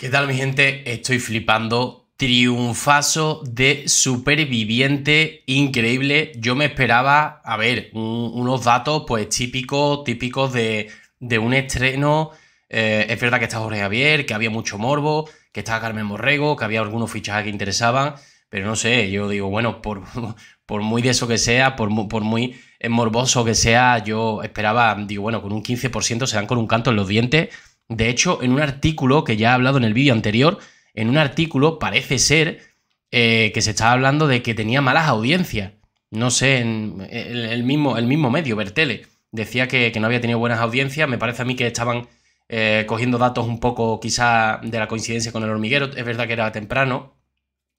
¿Qué tal mi gente? Estoy flipando. Triunfazo de superviviente increíble. Yo me esperaba, a ver, unos datos pues típicos, típicos de, de un estreno. Eh, es verdad que estaba Jorge Javier, que había mucho morbo, que estaba Carmen Morrego, que había algunos fichajes que interesaban, pero no sé, yo digo, bueno, por, por muy de eso que sea, por, por muy morboso que sea, yo esperaba, digo, bueno, con un 15% se dan con un canto en los dientes de hecho, en un artículo que ya he hablado en el vídeo anterior, en un artículo parece ser eh, que se estaba hablando de que tenía malas audiencias. No sé, en, el, mismo, el mismo medio, Bertele, decía que, no había tenido buenas audiencias. Me parece a mí que estaban eh, cogiendo datos un poco quizá de la coincidencia con el hormiguero. Es verdad que era temprano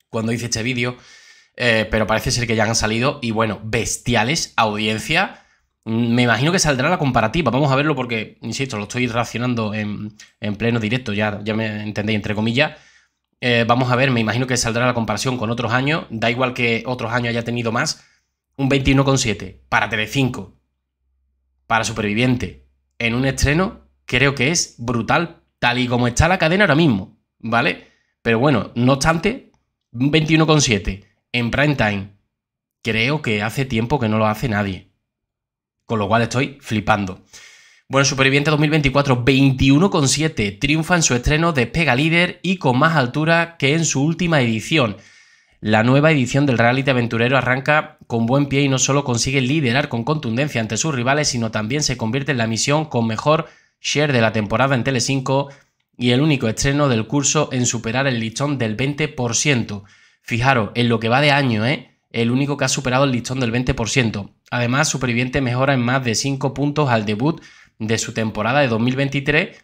cuando hice este vídeo, eh, pero parece ser que ya han salido y bueno, bestiales audiencia Mm, me imagino que saldrá la comparativa, vamos a verlo porque, insisto, lo estoy racionando en, pleno directo, ya, ya me entendéis, entre comillas. Eh, vamos a ver, me imagino que saldrá la comparación con otros años, da igual que otros años haya tenido más, un 21,7 para TV5 para Superviviente, en un estreno, creo que es brutal, tal y como está la cadena ahora mismo, ¿vale? Pero bueno, no obstante, un 21,7 en prime time, creo que hace tiempo que no lo hace nadie con lo cual estoy flipando. Bueno, Superviviente 2024 21,7 triunfa en su estreno de Pega Líder y con más altura que en su última edición. La nueva edición del reality aventurero arranca con buen pie y no solo consigue liderar con contundencia ante sus rivales, sino también se convierte en la misión con mejor share de la temporada en Telecinco y el único estreno del curso en superar el listón del 20%. Fijaros, en lo que va de año, ¿eh? El único que ha superado el listón del 20%. Además, Superviviente mejora en más de 5 puntos al debut de su temporada de 2023,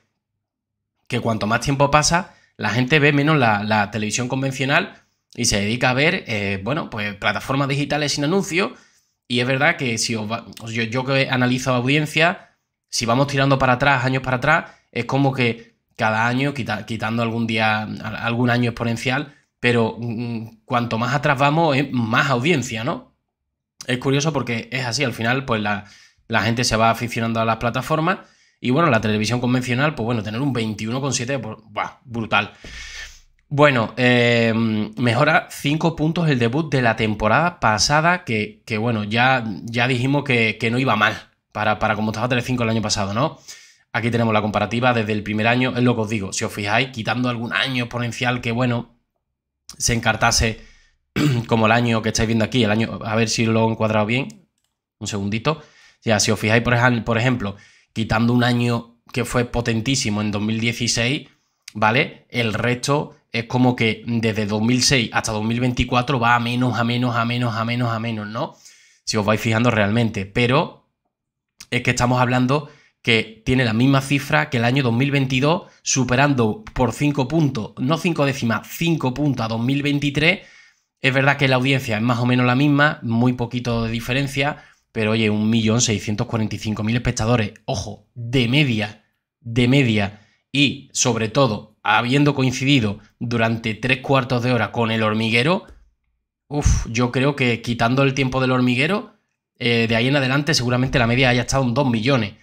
que cuanto más tiempo pasa, la gente ve menos la, televisión convencional y se dedica a ver, eh, bueno, pues plataformas digitales sin anuncio. Y es verdad que si yo, que analizo audiencia, si vamos tirando para atrás, años para atrás, es como que cada año, quitando algún día, algún año exponencial, pero mm, mm, cuanto más atrás vamos, es más audiencia, ¿no? es curioso porque es así, al final, pues la, gente se va aficionando a las plataformas y bueno, la televisión convencional, pues bueno, tener un 21,7, pues, brutal. Bueno, em, mejora 5 puntos el debut de la temporada pasada, que, bueno, ya, ya dijimos que, no iba mal para, para como estaba 3-5 el año pasado, ¿no? Aquí tenemos la comparativa desde el primer año, es lo que os digo, si os fijáis, quitando algún año exponencial que, bueno, se encartase como el año que estáis viendo aquí, el año, a ver si lo he encuadrado bien, un segundito. Ya, si os fijáis, por ejemplo, quitando un año que fue potentísimo en 2016, ¿vale? El resto es como que desde 2006 hasta 2024 va a menos, a menos, a menos, a menos, a menos, ¿no? Si os vais fijando realmente. Pero es que estamos hablando que tiene la misma cifra que el año 2022, superando por 5 puntos, no 5 décimas, 5 puntos a 2023 es verdad que la audiencia es más o menos la misma, muy poquito de diferencia, pero oye, 1.645.000 espectadores, ojo, de media, de media, y sobre todo, habiendo coincidido durante tres cuartos de hora con el hormiguero, uff, yo creo que quitando el tiempo del hormiguero, eh, de ahí en adelante seguramente la media haya estado en 2 millones.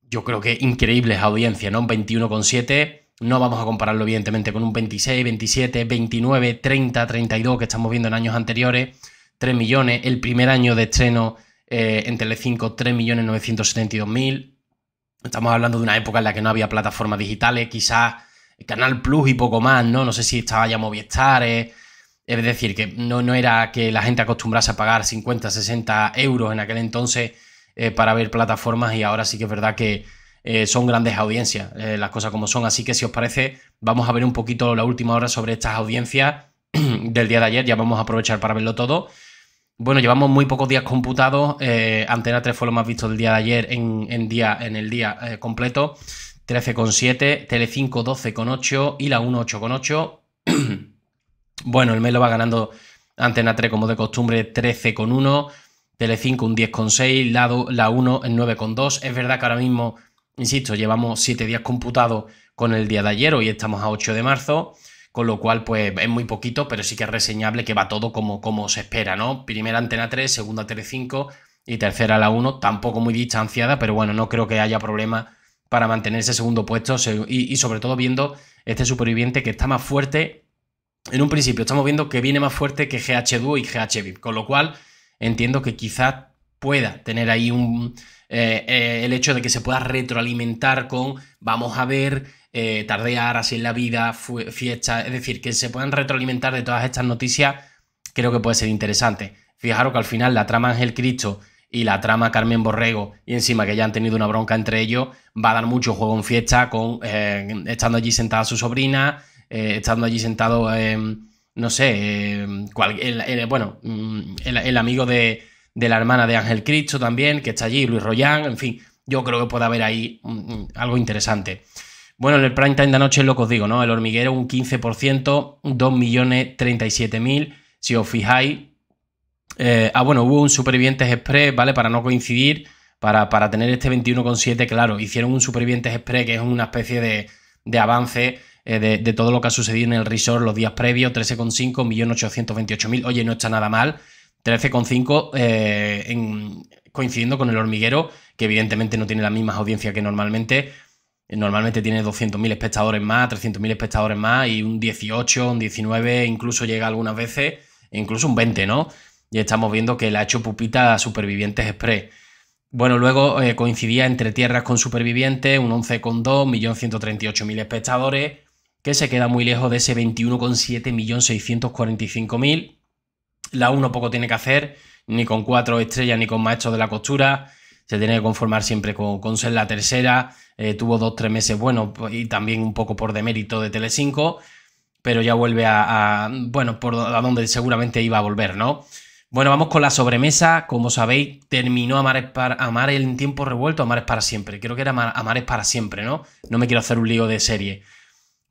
Yo creo que increíbles audiencia, ¿no? Un 21,7 no vamos a compararlo, evidentemente, con un 26, 27, 29, 30, 32 que estamos viendo en años anteriores. 3 millones. El primer año de estreno eh, en Telecinco, 3.972.000. Estamos hablando de una época en la que no había plataformas digitales, quizás Canal Plus y poco más, ¿no? No sé si estaba ya Movistar. Eh. Es decir, que no, no era que la gente acostumbrase a pagar 50, 60 euros en aquel entonces eh, para ver plataformas y ahora sí que es verdad que eh, son grandes audiencias, eh, las cosas como son. Así que si os parece, vamos a ver un poquito la última hora sobre estas audiencias del día de ayer, ya vamos a aprovechar para verlo todo. Bueno, llevamos muy pocos días computados. Eh, Antena 3 fue lo más visto del día de ayer en, día, en el día completo. 13,7, Tele 5 12,8 y la 1, 8,8. bueno, el Melo va ganando Antena 3 como de costumbre 13,1, Tele 5 un 10,6, la, la 1 en 9,2. Es verdad que ahora mismo Insisto, llevamos 7 días computados con el día de ayer, hoy estamos a 8 de marzo, con lo cual pues es muy poquito, pero sí que es reseñable que va todo como, como se espera, ¿no? Primera antena 3, segunda 35 5 y tercera la 1, tampoco muy distanciada, pero bueno, no creo que haya problema para mantener ese segundo puesto y, sobre todo viendo este superviviente que está más fuerte. En un principio estamos viendo que viene más fuerte que GH 2 y GH con lo cual entiendo que quizás pueda tener ahí un, eh, eh, el hecho de que se pueda retroalimentar con vamos a ver, eh, tardear, así en la vida, fiesta, es decir, que se puedan retroalimentar de todas estas noticias, creo que puede ser interesante. Fijaros que al final la trama Ángel Cristo y la trama Carmen Borrego, y encima que ya han tenido una bronca entre ellos, va a dar mucho juego en fiesta, con estando allí sentada su sobrina, estando allí sentado, no sé, bueno, mm, el amigo de, de la hermana de Ángel Cristo también, que está allí, Luis Royán, en fin, yo creo que puede haber ahí mm, mm, algo interesante. Bueno, en el prime time de anoche es lo que os digo, ¿no? El hormiguero un 15%, 2.037.000, si os fijáis. Eh, ah, bueno, hubo un Supervivientes Express, ¿vale? Para no coincidir, para, para tener este 21,7, claro, hicieron un Supervivientes Express que es una especie de, avance eh, de, de, todo lo que ha sucedido en el resort los días previos, 13,5, 1.828.000. Oye, no está nada mal. 13,5 eh, coincidiendo con el hormiguero, que evidentemente no tiene las mismas audiencias que normalmente. Eh, normalmente tiene 200.000 espectadores más, 300.000 espectadores más y un 18, un 19, incluso llega algunas veces, e incluso un 20, ¿no? Y estamos viendo que le ha hecho pupita a Supervivientes Express. Bueno, luego eh, coincidía Entre Tierras con Supervivientes, un 11,2, 1.138.000 espectadores, que se queda muy lejos de ese 21,7, 645.000 la 1 poco tiene que hacer, ni con cuatro estrellas, ni con maestros de la costura. Se tiene que conformar siempre con, ser la tercera. Eh, tuvo dos, tres meses bueno, y también un poco por demérito de Telecinco. Pero ya vuelve a, bueno, por a donde seguramente iba a volver, ¿no? Bueno, vamos con la sobremesa. Como sabéis, terminó Amar, para, Amar en tiempo revuelto, Amar es para siempre. Creo que era Amar es para siempre, ¿no? No me quiero hacer un lío de serie.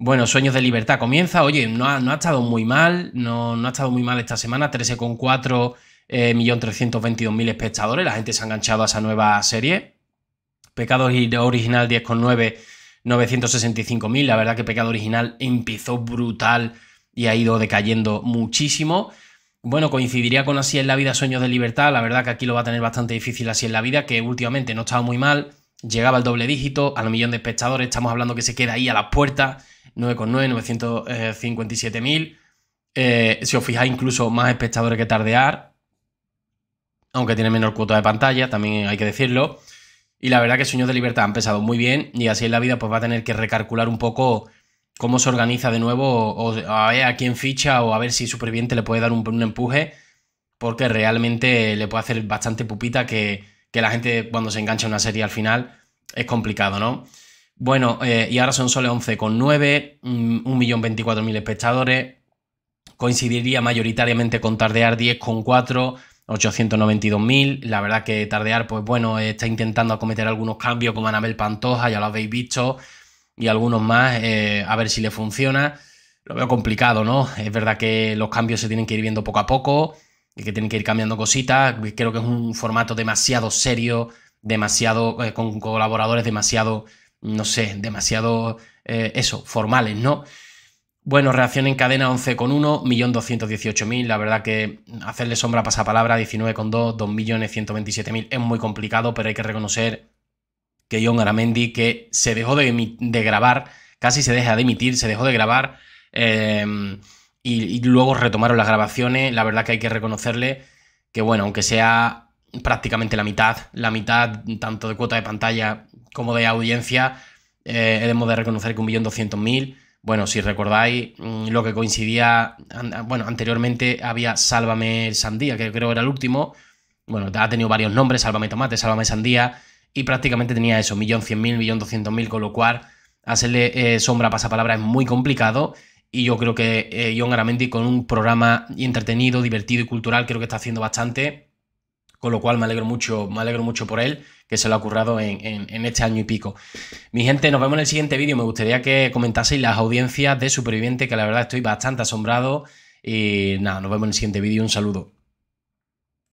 Bueno, Sueños de Libertad comienza. Oye, no ha, no ha estado muy mal, no, no, ha estado muy mal esta semana. 13,4 eh, millones mil espectadores. La gente se ha enganchado a esa nueva serie. Pecado Original 10,9, 965 mil. La verdad que Pecado Original empezó brutal y ha ido decayendo muchísimo. Bueno, coincidiría con Así en la vida, Sueños de Libertad. La verdad que aquí lo va a tener bastante difícil Así en la vida, que últimamente no ha estado muy mal. Llegaba al doble dígito, a al millón de espectadores. Estamos hablando que se queda ahí a las puertas 9,9, 957.000. Eh, si os fijáis, incluso más espectadores que Tardear, aunque tiene menor cuota de pantalla, también hay que decirlo. Y la verdad que Sueños de Libertad han empezado muy bien y así en la vida pues va a tener que recalcular un poco cómo se organiza de nuevo o, a ver a quién ficha o a ver si Superviviente le puede dar un, empuje porque realmente le puede hacer bastante pupita que, que la gente cuando se engancha a una serie al final es complicado, ¿no? Bueno, eh, y ahora son solo 11,9, 1.024.000 mm, espectadores. Coincidiría mayoritariamente con Tardear 10,4, 892.000. La verdad que Tardear, pues bueno, está intentando acometer algunos cambios con Anabel Pantoja, ya lo habéis visto, y algunos más, eh, a ver si le funciona. Lo veo complicado, ¿no? Es verdad que los cambios se tienen que ir viendo poco a poco y que tienen que ir cambiando cositas. Creo que es un formato demasiado serio, demasiado eh, con colaboradores demasiado no sé, demasiado, eh, eso, formales, ¿no? Bueno, reacción en cadena 11,1, 1.218.000. La verdad que hacerle sombra a pasapalabra 19,2, 2.127.000 es muy complicado, pero hay que reconocer que John Aramendi, que se dejó de, grabar, casi se deja de emitir, se dejó de grabar em, y luego retomaron las grabaciones. La verdad que hay que reconocerle que, bueno, aunque sea prácticamente la mitad, la mitad tanto de cuota de pantalla como de audiencia, eh, de reconocer que un millón doscientos Bueno, si recordáis mm, lo que coincidía, bueno, anteriormente había Sálvame Sandía, que creo era el último. Bueno, ha tenido varios nombres, Sálvame Tomate, Sálvame Sandía, y prácticamente tenía eso, millón cien mil, millón doscientos mil, con lo cual hacerle eh, sombra a pasapalabra es muy complicado. Y yo creo que eh, John Aramendi con un programa entretenido, divertido y cultural, creo que está haciendo bastante con lo cual me alegro mucho, me alegro mucho por él, que se lo ha currado en, en este año y pico. Mi gente, nos vemos en el siguiente vídeo. Me gustaría que comentaseis las audiencias de Superviviente, que la verdad estoy bastante asombrado. Y nada, nos vemos en el siguiente vídeo. Un saludo.